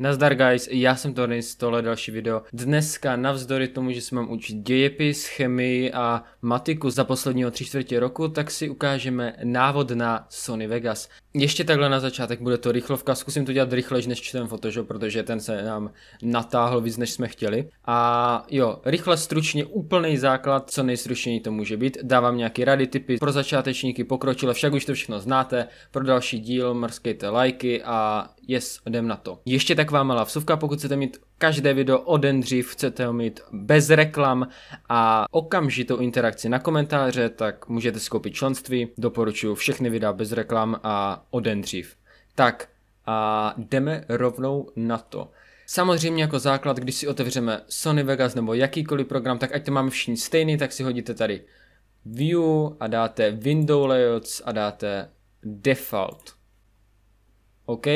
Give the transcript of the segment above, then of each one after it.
Nazdar guys, já jsem Tornis, tohle další video. Dneska navzdory tomu, že se mám učit dějepis, chemii a matiku za posledního tři čtvrtě roku, tak si ukážeme návod na Sony Vegas. Ještě takhle na začátek bude to rychlovka, zkusím to dělat rychle,ž než čtem Photoshop, protože ten se nám natáhl víc než jsme chtěli. A jo, rychle, stručně, úplný základ, co nejstručněji to může být. Dávám nějaké rady, typy pro začátečníky, pokročile, však už to všechno znáte. Pro další díl mrskejte lajky a yes jdem na to. Ještě taková malá vsuvka, pokud chcete mít každé video o den dřív, chcete ho mít bez reklam a okamžitou interakci na komentáře, tak můžete si koupit členství. Doporučuji všechny videa bez reklam a o den dřív. Tak a jdeme rovnou na to. Samozřejmě jako základ, když si otevřeme Sony Vegas nebo jakýkoliv program, tak ať to máme všichni stejný, tak si hodíte tady View a dáte Window Layouts a dáte Default. OK,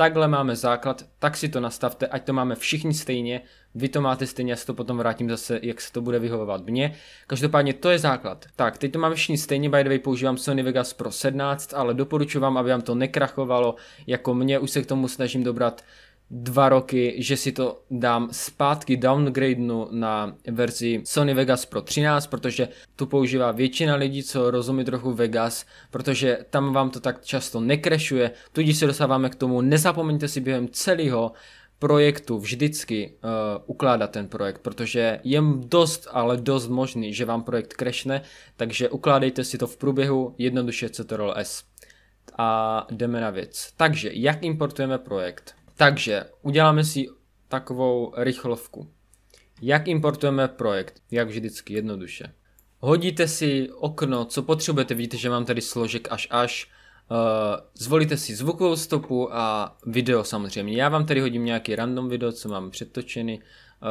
takhle máme základ, tak si to nastavte, ať to máme všichni stejně, vy to máte stejně, já se to potom vrátím zase, jak se to bude vyhovovat mně. Každopádně to je základ. Tak, teď to máme všichni stejně, by the way používám Sony Vegas Pro 17, ale doporučuji vám, aby vám to nekrachovalo, jako mě už se k tomu snažím dobrat dva roky, že si to dám zpátky downgradenu na verzi Sony Vegas Pro 13, protože tu používá většina lidí, co rozumí trochu Vegas, protože tam vám to tak často nekrešuje, tudíž se dostáváme k tomu, nezapomeňte si během celého projektu vždycky uh, ukládat ten projekt, protože je dost, ale dost možný, že vám projekt krešne, takže ukládejte si to v průběhu jednoduše CTRL S. A jdeme na věc. Takže, jak importujeme projekt? Takže uděláme si takovou rychlovku. Jak importujeme projekt? Jak vždycky jednoduše. Hodíte si okno, co potřebujete, vidíte, že mám tady složek až až. Eh, zvolíte si zvukovou stopu a video samozřejmě. Já vám tady hodím nějaký random video, co mám předtočený. To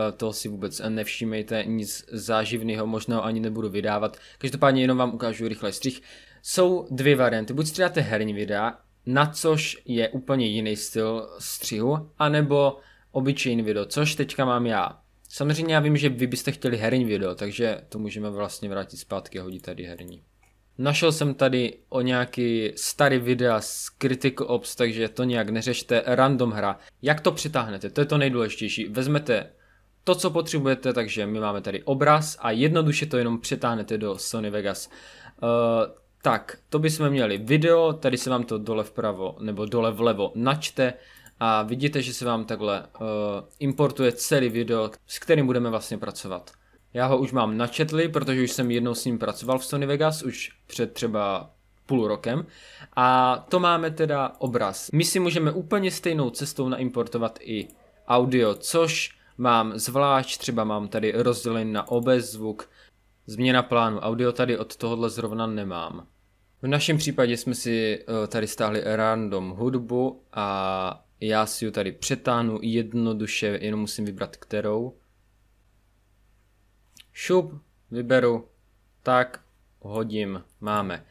eh, toho si vůbec nevšímejte, nic záživného, možná ani nebudu vydávat. Každopádně jenom vám ukážu rychle střih. Jsou dvě varianty, buď střídáte herní videa, na což je úplně jiný styl střihu, anebo obyčejný video, což teďka mám já. Samozřejmě já vím, že vy byste chtěli herní video, takže to můžeme vlastně vrátit zpátky a hodit tady herní. Našel jsem tady o nějaký starý videa z Critical Ops, takže to nějak neřešte, random hra. Jak to přitáhnete, to je to nejdůležitější. Vezmete to, co potřebujete, takže my máme tady obraz a jednoduše to jenom přitáhnete do Sony Vegas. Uh, tak, to bychom měli video, tady se vám to dole vpravo nebo dole vlevo načte a vidíte, že se vám takhle uh, importuje celý video, s kterým budeme vlastně pracovat. Já ho už mám načetli, protože už jsem jednou s ním pracoval v Sony Vegas, už před třeba půl rokem. A to máme teda obraz. My si můžeme úplně stejnou cestou naimportovat i audio, což mám zvlášť, třeba mám tady rozdělen na obezvuk, Změna plánu. Audio tady od tohohle zrovna nemám. V našem případě jsme si eh, tady stáhli random hudbu a já si ji tady přetáhnu jednoduše, jenom musím vybrat kterou. Šup, vyberu, tak, hodím, máme.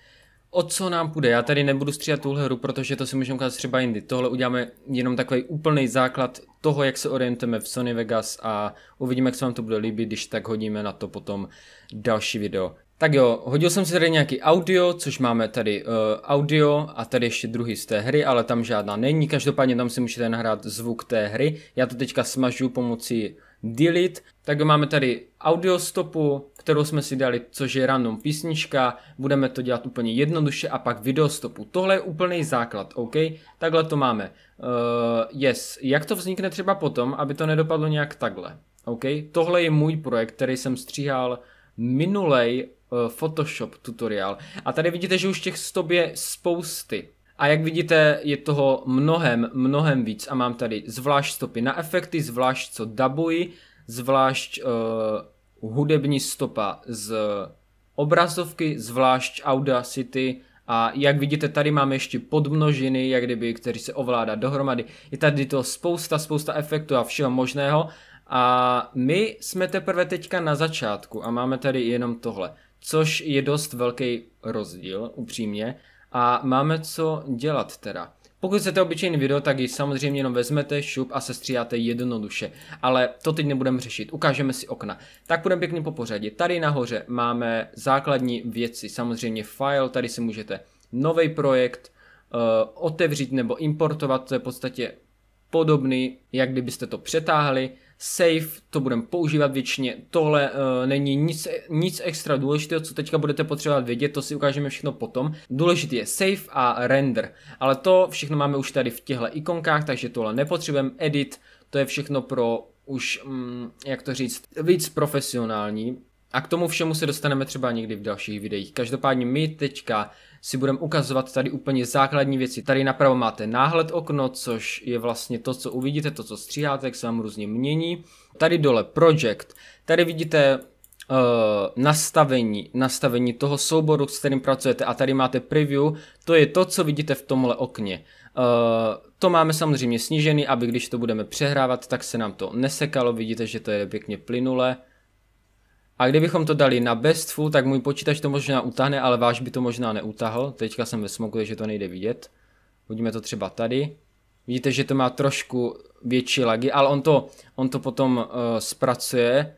O co nám půjde? Já tady nebudu stříhat tuhle hru, protože to si můžeme ukázat třeba jindy. Tohle uděláme jenom takový úplný základ toho, jak se orientujeme v Sony Vegas a uvidíme, jak se vám to bude líbit, když tak hodíme na to potom další video. Tak jo, hodil jsem si tady nějaký audio, což máme tady uh, audio a tady ještě druhý z té hry, ale tam žádná není, každopádně tam si můžete nahrát zvuk té hry. Já to teďka smažu pomocí Delete, tak máme tady audio stopu, kterou jsme si dali, což je random písnička, budeme to dělat úplně jednoduše a pak video stopu. Tohle je úplný základ, OK? Takhle to máme. Uh, yes, jak to vznikne třeba potom, aby to nedopadlo nějak takhle, OK? Tohle je můj projekt, který jsem stříhal minulej uh, Photoshop tutoriál. A tady vidíte, že už těch stop je spousty. A jak vidíte, je toho mnohem, mnohem víc a mám tady zvlášť stopy na efekty, zvlášť co dubuji, zvlášť uh, hudební stopa z obrazovky, zvlášť Audacity a jak vidíte, tady máme ještě podmnožiny, jak kdyby, který se ovládá dohromady. Je tady to spousta, spousta efektů a všeho možného a my jsme teprve teďka na začátku a máme tady jenom tohle, což je dost velký rozdíl, upřímně. A máme co dělat teda. Pokud chcete obyčejný video, tak ji samozřejmě jenom vezmete, šup a sestříháte jednoduše. Ale to teď nebudeme řešit, ukážeme si okna. Tak půjdeme pěkně po pořadě. Tady nahoře máme základní věci, samozřejmě file, tady si můžete nový projekt uh, otevřít nebo importovat, to je v podstatě podobný, jak kdybyste to přetáhli safe, to budeme používat většině, tohle uh, není nic, nic extra důležitého, co teďka budete potřebovat vědět, to si ukážeme všechno potom. Důležitý je save a render, ale to všechno máme už tady v těchto ikonkách, takže tohle nepotřebujeme, edit, to je všechno pro už, mm, jak to říct, víc profesionální a k tomu všemu se dostaneme třeba někdy v dalších videích. Každopádně my teďka si budeme ukazovat tady úplně základní věci. Tady napravo máte náhled okno, což je vlastně to, co uvidíte, to, co stříháte, jak se vám různě mění. Tady dole project. Tady vidíte uh, nastavení, nastavení toho souboru, s kterým pracujete a tady máte preview, to je to, co vidíte v tomhle okně. Uh, to máme samozřejmě snížený, aby když to budeme přehrávat, tak se nám to nesekalo, vidíte, že to je pěkně plynulé. A kdybychom to dali na bestful, tak můj počítač to možná utáhne, ale váš by to možná neutahl. Teďka jsem ve smoku, takže to nejde vidět. Hodíme to třeba tady. Vidíte, že to má trošku větší lagy, ale on to, on to potom uh, zpracuje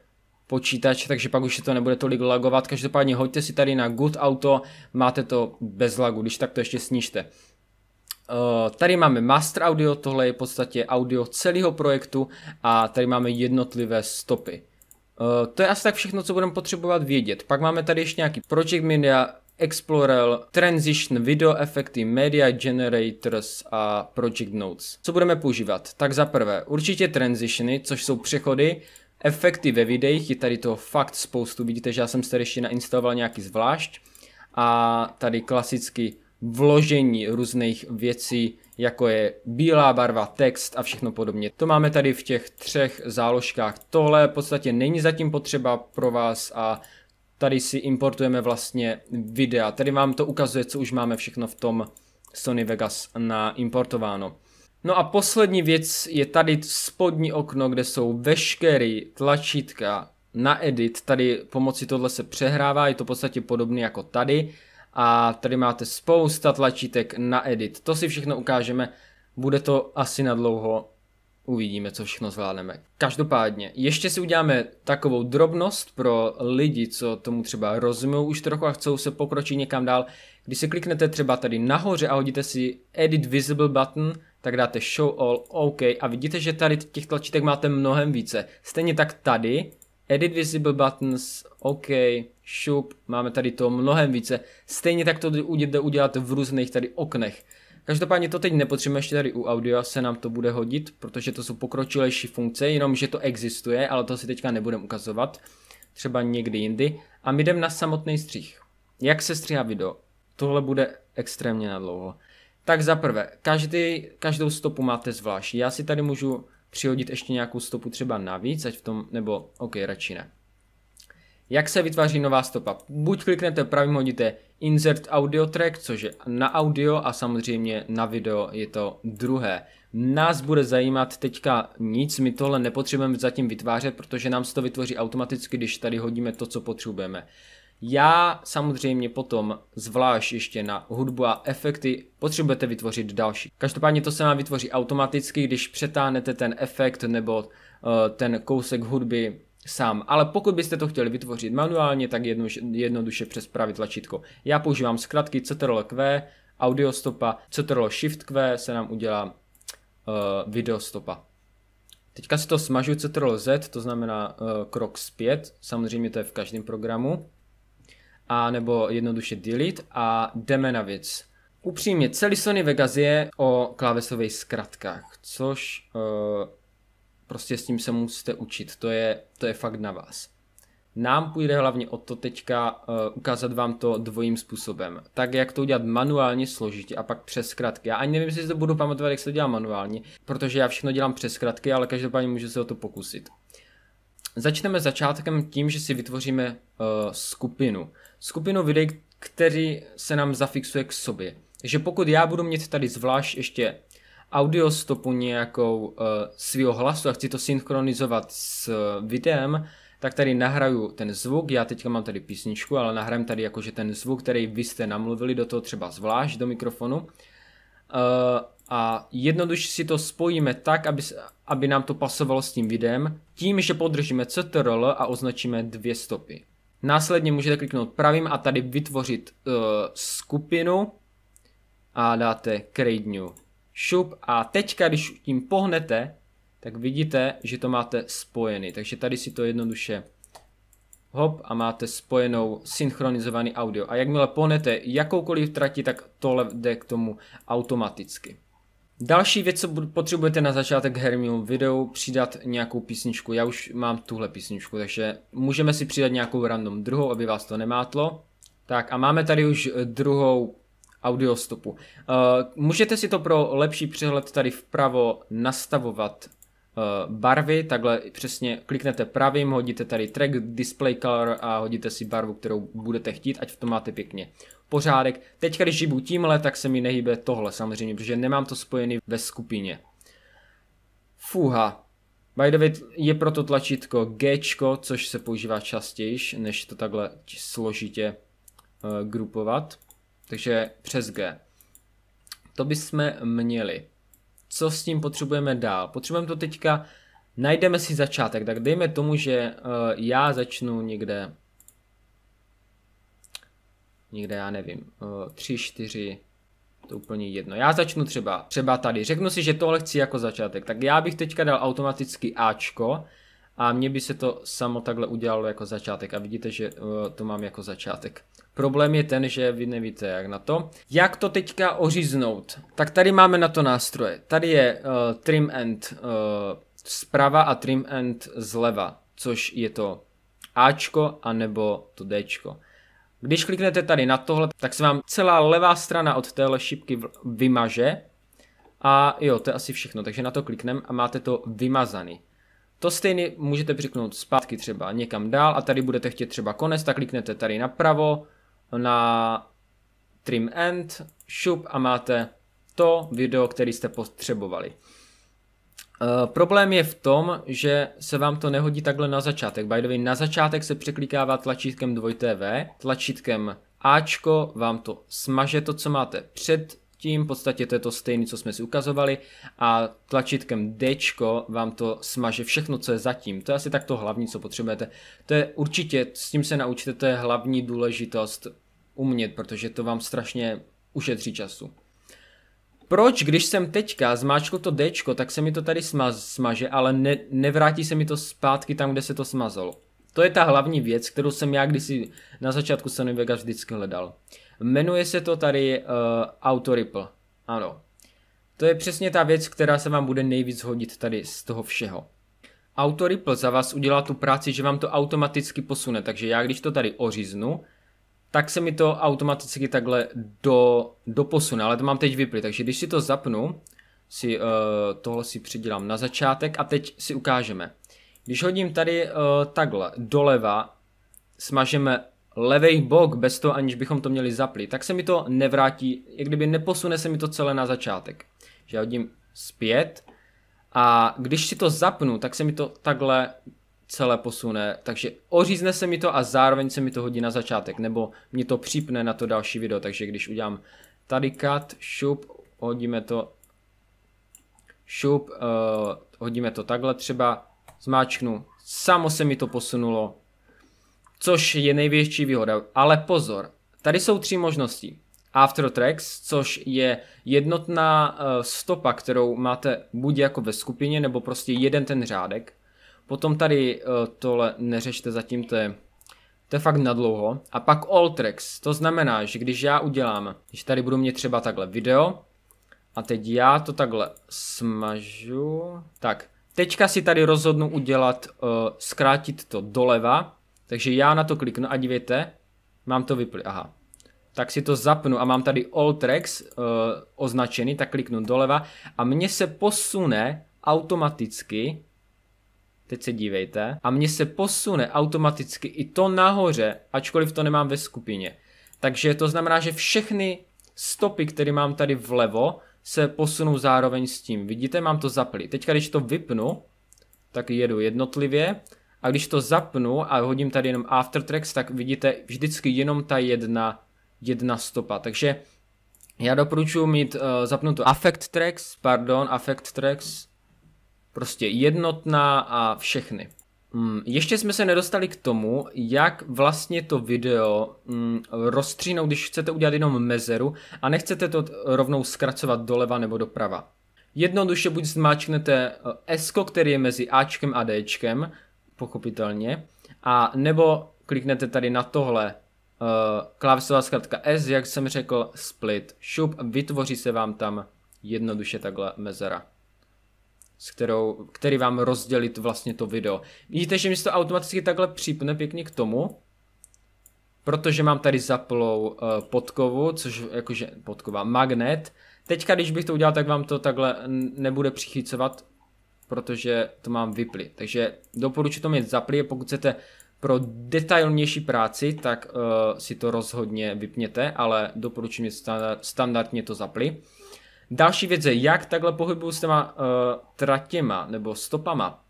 počítač, takže pak už se to nebude tolik lagovat. Každopádně hoďte si tady na good auto, máte to bez lagu, když tak to ještě snížte. Eh, tady máme master audio, tohle je v podstatě audio celého projektu a tady máme jednotlivé stopy. Eh, to je asi tak všechno, co budeme potřebovat vědět. Pak máme tady ještě nějaký Project Media, Explorer, Transition, Video efekty, Media Generators a Project Notes. Co budeme používat? Tak za prvé, určitě Transitiony, což jsou přechody, efekty ve videích, je tady toho fakt spoustu, vidíte, že já jsem se tady ještě nainstaloval nějaký zvlášť a tady klasicky vložení různých věcí jako je bílá barva, text a všechno podobně. To máme tady v těch třech záložkách. Tohle v podstatě není zatím potřeba pro vás a tady si importujeme vlastně videa. Tady vám to ukazuje, co už máme všechno v tom Sony Vegas naimportováno. No a poslední věc je tady spodní okno, kde jsou veškerý tlačítka na edit. Tady pomocí tohle se přehrává, je to v podstatě podobné jako tady a tady máte spousta tlačítek na edit. To si všechno ukážeme, bude to asi na dlouho, uvidíme, co všechno zvládneme. Každopádně, ještě si uděláme takovou drobnost pro lidi, co tomu třeba rozumou už trochu a chcou se pokročit někam dál. Když si kliknete třeba tady nahoře a hodíte si Edit Visible button, tak dáte Show All OK a vidíte, že tady těch tlačítek máte mnohem více. Stejně tak tady Edit Visible Buttons, OK, šup, máme tady to mnohem více. Stejně tak to jde udělat v různých tady oknech. Každopádně to teď nepotřebujeme ještě tady u audio, se nám to bude hodit, protože to jsou pokročilejší funkce, jenom že to existuje, ale to si teďka nebudem ukazovat, třeba někdy jindy. A my jdeme na samotný střih. Jak se stříhá video? Tohle bude extrémně nadlouho. Tak za prvé, každý, každou stopu máte zvlášť. Já si tady můžu přihodit ještě nějakou stopu třeba navíc, ať v tom, nebo OK, radši ne. Jak se vytváří nová stopa? Buď kliknete pravým, hodíte Insert Audio Track, což je na audio a samozřejmě na video je to druhé. Nás bude zajímat teďka nic, my tohle nepotřebujeme zatím vytvářet, protože nám se to vytvoří automaticky, když tady hodíme to, co potřebujeme. Já samozřejmě potom, zvlášť ještě na hudbu a efekty, potřebujete vytvořit další. Každopádně to se nám vytvoří automaticky, když přetáhnete ten efekt nebo uh, ten kousek hudby sám. Ale pokud byste to chtěli vytvořit manuálně, tak jedno, jednoduše přes pravý tlačítko. Já používám zkratky Ctrl Q, audiostopa, Ctrl Shift Q se nám udělá uh, videostopa. Teďka si to smažu Ctrl Z, to znamená uh, krok zpět, samozřejmě to je v každém programu. A nebo jednoduše delete a jdeme na věc. Upřímně, celý Sony Vegas je o klávesových zkratkách, což uh, prostě s tím se musíte učit, to je, to je fakt na vás. Nám půjde hlavně o to teďka uh, ukázat vám to dvojím způsobem. Tak, jak to udělat manuálně složitě a pak přes zkratky. Já ani nevím, jestli to budu pamatovat, jak se to dělá manuálně, protože já všechno dělám přes zkratky, ale každopádně může se o to pokusit. Začneme začátkem tím, že si vytvoříme uh, skupinu. Skupinu videí, který se nám zafixuje k sobě. Takže pokud já budu mít tady zvlášť ještě audio stopu nějakou uh, eh, svého hlasu a chci to synchronizovat s eh, videem, tak tady nahraju ten zvuk, já teďka mám tady písničku, ale nahrám tady jakože ten zvuk, který vy jste namluvili do toho třeba zvlášť do mikrofonu. Uh, a jednoduše si to spojíme tak, aby, aby nám to pasovalo s tím videem, tím, že podržíme CTRL a označíme dvě stopy. Následně můžete kliknout pravým a tady vytvořit uh, skupinu a dáte create new šup a teďka, když tím pohnete, tak vidíte, že to máte spojený. Takže tady si to jednoduše hop a máte spojenou synchronizovaný audio. A jakmile pohnete jakoukoliv trati, tak tohle jde k tomu automaticky. Další věc, co potřebujete na začátek herního videu, přidat nějakou písničku. Já už mám tuhle písničku, takže můžeme si přidat nějakou random druhou, aby vás to nemátlo. Tak a máme tady už druhou audiostopu. Eh, můžete si to pro lepší přehled tady vpravo nastavovat eh, barvy, takhle přesně kliknete pravým, hodíte tady track, display color a hodíte si barvu, kterou budete chtít, ať v tom máte pěkně pořádek. Teď, když žibu tímhle, tak se mi nehybe tohle samozřejmě, protože nemám to spojený ve skupině. Fuha. By the way, je proto tlačítko G, což se používá častěji, než to takhle složitě uh, grupovat. Takže přes G. To bychom měli. Co s tím potřebujeme dál? Potřebujeme to teďka, najdeme si začátek, tak dejme tomu, že uh, já začnu někde, někde já nevím, uh, 3, 4, to úplně jedno. Já začnu třeba, třeba tady, řeknu si, že tohle chci jako začátek, tak já bych teďka dal automaticky Ačko, a mně by se to samo takhle udělalo jako začátek a vidíte, že eh, to mám jako začátek. Problém je ten, že vy nevíte jak na to. Jak to teďka oříznout? Tak tady máme na to nástroje. Tady je uh, trim end uh, zprava a trim end zleva, což je to Ačko a nebo to Dčko. Když kliknete tady na tohle, tak se vám celá levá strana od téhle šipky vymaže. A jo, to je asi všechno, takže na to kliknem a máte to vymazaný. To stejně můžete přiknout zpátky třeba někam dál a tady budete chtět třeba konec, tak kliknete tady napravo na trim end, šup a máte to video, který jste potřebovali. E, problém je v tom, že se vám to nehodí takhle na začátek. By the way, na začátek se překlikává tlačítkem 2TV, tlačítkem Ačko vám to smaže to, co máte před tím v podstatě to je to stejné, co jsme si ukazovali a tlačítkem D vám to smaže všechno, co je zatím. To je asi tak to hlavní, co potřebujete. To je určitě, s tím se naučíte, to je hlavní důležitost umět, protože to vám strašně ušetří času. Proč, když jsem teďka zmáčkl to D, tak se mi to tady smaz, smaže, ale ne, nevrátí se mi to zpátky tam, kde se to smazalo. To je ta hlavní věc, kterou jsem já kdysi na začátku Sony Vegas vždycky hledal. Jmenuje se to tady uh, eh, Auto Ripple. Ano. To je přesně ta věc, která se vám bude nejvíc hodit tady z toho všeho. Auto Ripple za vás udělá tu práci, že vám to automaticky posune, takže já když to tady oříznu, tak se mi to automaticky takhle do, doposune, ale to mám teď vypli, takže když si to zapnu, si, uh, tohle si přidělám na začátek a teď si ukážeme. Když hodím tady uh, takhle doleva, smažeme levej bok bez toho, aniž bychom to měli zapli, tak se mi to nevrátí, jak kdyby neposune se mi to celé na začátek. Že já hodím zpět a když si to zapnu, tak se mi to takhle celé posune, takže ořízne se mi to a zároveň se mi to hodí na začátek, nebo mě to připne na to další video, takže když udělám tady cut, šup, hodíme to, šup, uh, hodíme to takhle třeba, zmáčknu, samo se mi to posunulo což je největší výhoda. Ale pozor, tady jsou tři možnosti. Tracks, což je jednotná eh, stopa, kterou máte buď jako ve skupině, nebo prostě jeden ten řádek. Potom tady eh, tohle neřešte zatím, to je, to je fakt nadlouho. A pak all tracks, to znamená, že když já udělám, když tady budu mít třeba takhle video, a teď já to takhle smažu, tak teďka si tady rozhodnu udělat, eh, zkrátit to doleva, takže já na to kliknu a dívejte, mám to vyplý, aha. Tak si to zapnu a mám tady All Tracks uh, eh, označený, tak kliknu doleva a mně se posune automaticky, teď se dívejte, a mně se posune automaticky i to nahoře, ačkoliv to nemám ve skupině. Takže to znamená, že všechny stopy, které mám tady vlevo, se posunou zároveň s tím. Vidíte, mám to zaplý. Teď, když to vypnu, tak jedu jednotlivě a když to zapnu a hodím tady jenom Tracks, tak vidíte vždycky jenom ta jedna, jedna stopa. Takže já doporučuji mít uh, eh, zapnuto Affect Tracks, pardon, Affect Tracks, prostě jednotná a všechny. Mm, ještě jsme se nedostali k tomu, jak vlastně to video mm, rozstřínout, když chcete udělat jenom mezeru a nechcete to rovnou zkracovat doleva nebo doprava. Jednoduše buď zmáčknete eh, S, který je mezi Ačkem a Dčkem, pochopitelně. A nebo kliknete tady na tohle, uh, klávesová zkrátka S, jak jsem řekl, split, šup, vytvoří se vám tam jednoduše takhle mezera s kterou, který vám rozdělit vlastně to video. Vidíte, že mi to automaticky takhle připne pěkně k tomu, protože mám tady zaplou uh, podkovu, což jakože podkova magnet. Teďka, když bych to udělal, tak vám to takhle nebude přichycovat protože to mám vyply. Takže doporučuji to mít zaply. pokud chcete pro detailnější práci, tak uh, si to rozhodně vypněte, ale doporučuji mít standardně to zaply. Další věc je, jak takhle pohybuju s těma uh, tratěma nebo stopama.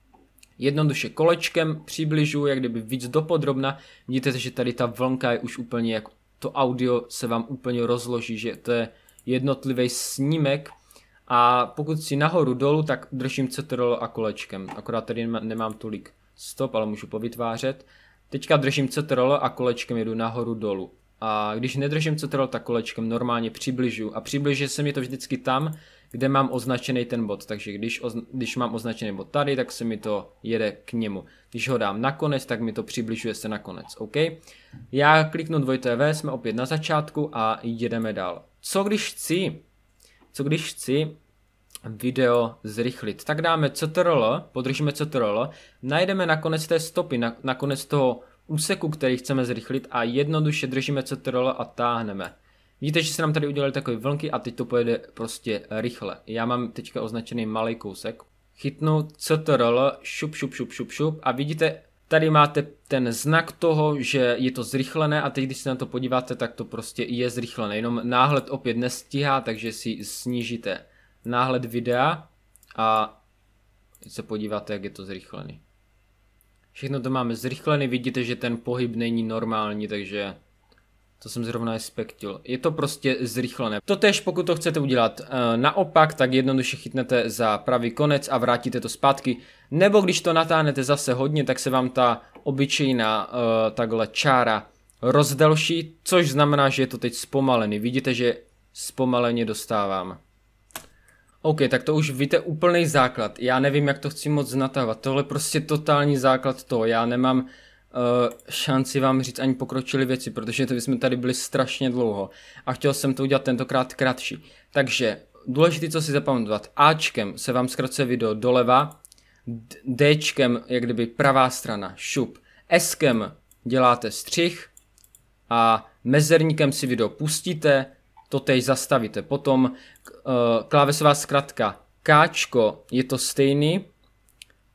Jednoduše kolečkem přibližuji, jak kdyby víc dopodrobna. Vidíte, že tady ta vlnka je už úplně, jak to audio se vám úplně rozloží, že to je jednotlivý snímek a pokud si nahoru dolů, tak držím CTRL a kolečkem. Akorát tady nemám tolik stop, ale můžu povytvářet. Teďka držím CTRL a kolečkem jedu nahoru dolů. A když nedržím CTRL, tak kolečkem normálně přibližu. A přibližuje se mi to vždycky tam, kde mám označený ten bod. Takže když, ozna- když mám označený bod tady, tak se mi to jede k němu. Když ho dám na konec, tak mi to přibližuje se na konec. OK? Já kliknu dvojité V, jsme opět na začátku a jedeme dál. Co když chci co když chci video zrychlit. Tak dáme CTRL, podržíme CTRL, najdeme nakonec té stopy, na, nakonec toho úseku, který chceme zrychlit a jednoduše držíme CTRL a táhneme. Vidíte, že se nám tady udělali takové vlnky a teď to pojede prostě rychle. Já mám teďka označený malý kousek. Chytnu CTRL, šup, šup, šup, šup, šup a vidíte, Tady máte ten znak toho, že je to zrychlené a teď, když se na to podíváte, tak to prostě je zrychlené. Jenom náhled opět nestíhá, takže si snížíte náhled videa a teď se podíváte, jak je to zrychlené. Všechno to máme zrychlené, vidíte, že ten pohyb není normální, takže to jsem zrovna spektil. Je to prostě zrychlené. Totež pokud to chcete udělat eh, naopak, tak jednoduše chytnete za pravý konec a vrátíte to zpátky. Nebo když to natáhnete zase hodně, tak se vám ta obyčejná eh, takhle čára rozdelší, což znamená, že je to teď zpomalený. Vidíte, že zpomaleně dostávám. OK, tak to už víte úplný základ. Já nevím, jak to chci moc natávat, Tohle je prostě totální základ toho. Já nemám Eh, šanci vám říct ani pokročili věci, protože to jsme tady byli strašně dlouho a chtěl jsem to udělat tentokrát kratší. Takže důležité, co si zapamatovat, Ačkem se vám zkracuje video doleva, Dčkem jak kdyby pravá strana, šup, Skem děláte střih a mezerníkem si video pustíte, to teď zastavíte. Potom eh, klávesová zkratka Kčko je to stejný,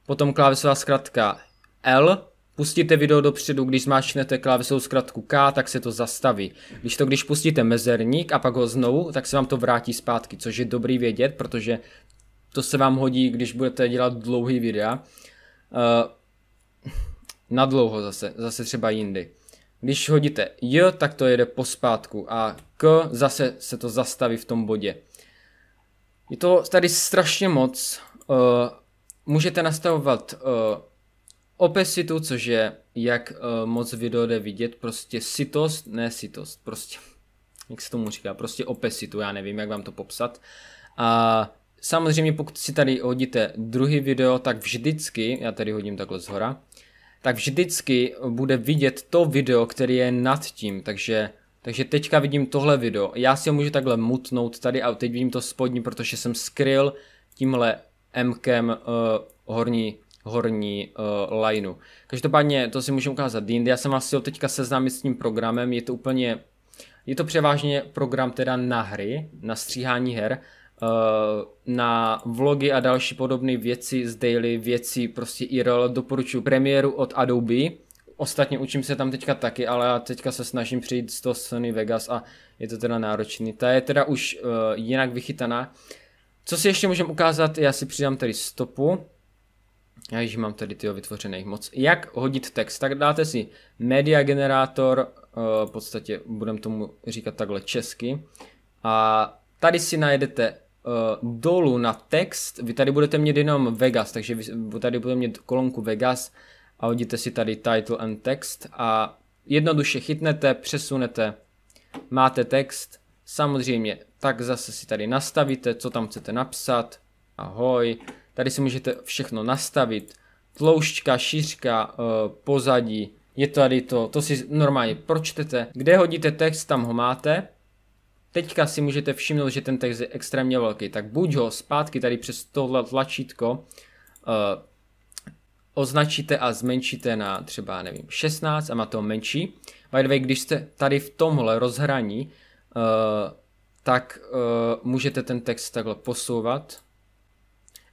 potom klávesová zkratka L, Pustíte video dopředu, když zmáčknete klávesou zkratku K, tak se to zastaví. Když to, když pustíte mezerník a pak ho znovu, tak se vám to vrátí zpátky, což je dobrý vědět, protože to se vám hodí, když budete dělat dlouhý videa. Uh, na dlouho zase, zase třeba jindy. Když hodíte J, tak to jede pospátku a K zase se to zastaví v tom bodě. Je to tady strašně moc. Uh, můžete nastavovat uh, Opět což je, jak uh, moc video jde vidět, prostě sitost, ne sitost, prostě, jak se tomu říká, prostě opesitu, já nevím, jak vám to popsat. A samozřejmě pokud si tady hodíte druhý video, tak vždycky, já tady hodím takhle zhora, tak vždycky bude vidět to video, které je nad tím, takže takže teďka vidím tohle video, já si ho můžu takhle mutnout tady a teď vidím to spodní, protože jsem skryl tímhle Mkem uh, horní horní uh, lineu. Každopádně to si můžeme ukázat jindy. Já jsem vás chtěl teďka seznámit s tím programem, je to úplně, je to převážně program teda na hry, na stříhání her, uh, na vlogy a další podobné věci z daily, věci prostě IRL, doporučuji premiéru od Adobe, ostatně učím se tam teďka taky, ale já teďka se snažím přijít z toho Sony Vegas a je to teda náročný. Ta je teda už uh, jinak vychytaná. Co si ještě můžeme ukázat, já si přidám tady stopu. Já již mám tady tyho vytvořených moc. Jak hodit text? Tak dáte si media generátor, eh, v podstatě budeme tomu říkat takhle česky. A tady si najdete eh, dolů na text, vy tady budete mít jenom Vegas, takže vy tady budete mít kolonku Vegas a hodíte si tady title and text a jednoduše chytnete, přesunete, máte text, samozřejmě tak zase si tady nastavíte, co tam chcete napsat, ahoj, Tady si můžete všechno nastavit. Tloušťka, šířka, eh, pozadí. Je tady to, to si normálně pročtete. Kde hodíte text, tam ho máte. Teďka si můžete všimnout, že ten text je extrémně velký, tak buď ho zpátky tady přes tohle tlačítko eh, označíte a zmenšíte na třeba, nevím, 16 a má to menší. By the way, když jste tady v tomhle rozhraní, uh, tak uh, můžete ten text takhle posouvat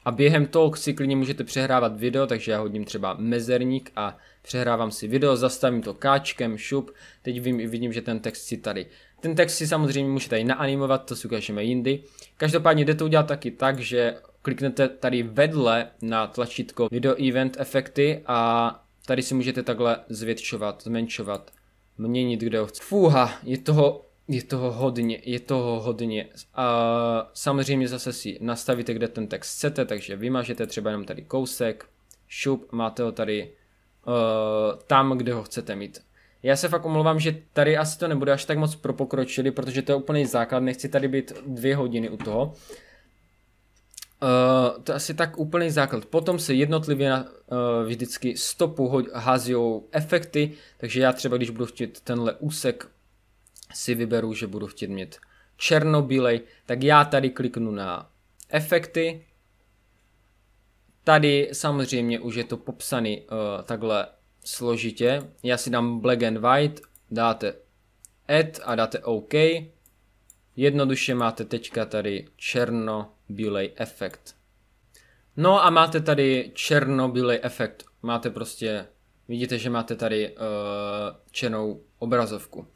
a během toho si klidně můžete přehrávat video, takže já hodím třeba mezerník a přehrávám si video, zastavím to káčkem, šup, teď vím, vidím, že ten text si tady. Ten text si samozřejmě můžete i naanimovat, to si ukážeme jindy. Každopádně jde to udělat taky tak, že kliknete tady vedle na tlačítko Video Event Efekty a tady si můžete takhle zvětšovat, zmenšovat, měnit, kde ho chcete. Fúha, je toho je toho hodně, je toho hodně. A samozřejmě zase si nastavíte, kde ten text chcete, takže vymažete třeba jenom tady kousek, šup, máte ho tady uh, tam, kde ho chcete mít. Já se fakt omlouvám, že tady asi to nebude až tak moc propokročili, protože to je úplný základ, nechci tady být dvě hodiny u toho. Uh, to je asi tak úplný základ. Potom se jednotlivě na, uh, eh, vždycky stopu hází efekty, takže já třeba když budu chtít tenhle úsek si vyberu, že budu chtít mít černobílej, tak já tady kliknu na efekty. Tady samozřejmě už je to popsaný uh, takhle složitě. Já si dám black and white, dáte add a dáte OK. Jednoduše máte teďka tady černobílej efekt. No a máte tady černobílej efekt. Máte prostě, vidíte, že máte tady uh, černou obrazovku.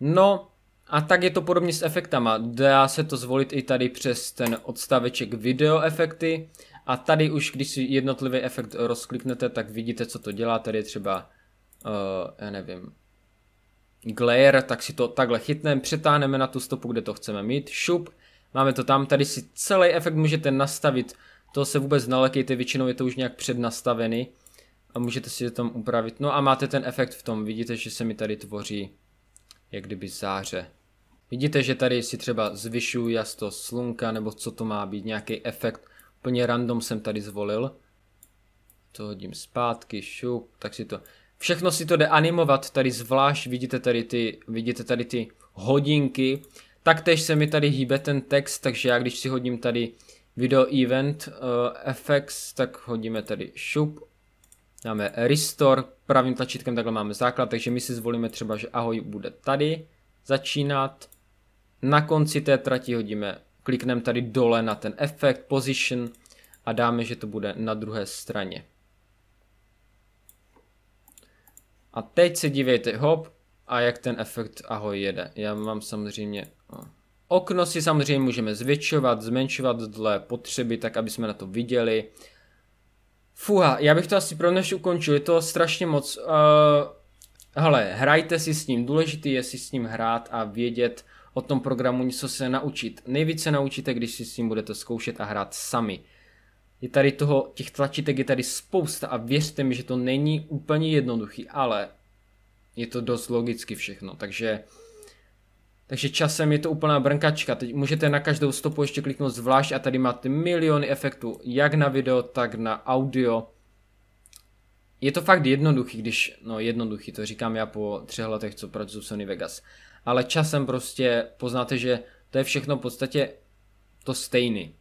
No a tak je to podobně s efektama. Dá se to zvolit i tady přes ten odstaveček video efekty a tady už, když si jednotlivý efekt rozkliknete, tak vidíte, co to dělá. Tady je třeba, uh, já nevím, glare, tak si to takhle chytneme, přetáhneme na tu stopu, kde to chceme mít, šup, máme to tam, tady si celý efekt můžete nastavit, to se vůbec nalekejte, většinou je to už nějak přednastavený a můžete si to tam upravit. No a máte ten efekt v tom, vidíte, že se mi tady tvoří jak kdyby záře. Vidíte, že tady si třeba zvyšuju jasnost slunka, nebo co to má být, nějaký efekt. Úplně random jsem tady zvolil. To hodím zpátky, šup, tak si to... Všechno si to jde animovat, tady zvlášť vidíte tady ty, vidíte tady ty hodinky. Taktéž se mi tady hýbe ten text, takže já když si hodím tady video event uh, effects, tak hodíme tady šup dáme restore, pravým tlačítkem takhle máme základ, takže my si zvolíme třeba, že ahoj bude tady začínat. Na konci té trati hodíme, klikneme tady dole na ten efekt, position a dáme, že to bude na druhé straně. A teď se dívejte hop a jak ten efekt ahoj jede. Já mám samozřejmě... Okno si samozřejmě můžeme zvětšovat, zmenšovat dle potřeby, tak aby jsme na to viděli. Fuha, já bych to asi pro dnešek ukončil, je to strašně moc. Uh, hele, hrajte si s ním, důležitý je si s ním hrát a vědět o tom programu něco se naučit. Nejvíce naučíte, když si s ním budete zkoušet a hrát sami. Je tady toho, těch tlačítek je tady spousta a věřte mi, že to není úplně jednoduchý, ale je to dost logicky všechno, takže uh, takže časem je to úplná brnkačka. Teď můžete na každou stopu ještě kliknout zvlášť a tady máte miliony efektů, jak na video, tak na audio. Je to fakt jednoduchý, když, no jednoduchý, to říkám já po třech letech, co pracuji v Sony Vegas. Ale časem prostě poznáte, že to je všechno v podstatě to stejný.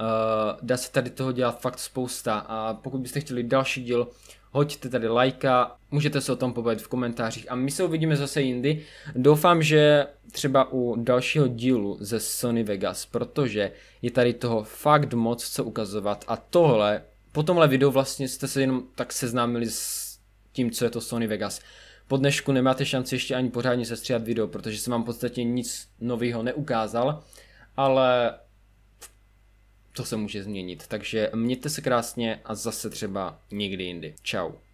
Uh, dá se tady toho dělat fakt spousta a pokud byste chtěli další díl, hoďte tady lajka, můžete se o tom povědět v komentářích a my se uvidíme zase jindy. Doufám, že třeba u dalšího dílu ze Sony Vegas, protože je tady toho fakt moc co ukazovat a tohle, po tomhle videu vlastně jste se jenom tak seznámili s tím, co je to Sony Vegas. Po dnešku nemáte šanci ještě ani pořádně sestříhat video, protože jsem vám podstatě nic nového neukázal, ale to se může změnit. Takže mějte se krásně a zase třeba někdy jindy. Ciao.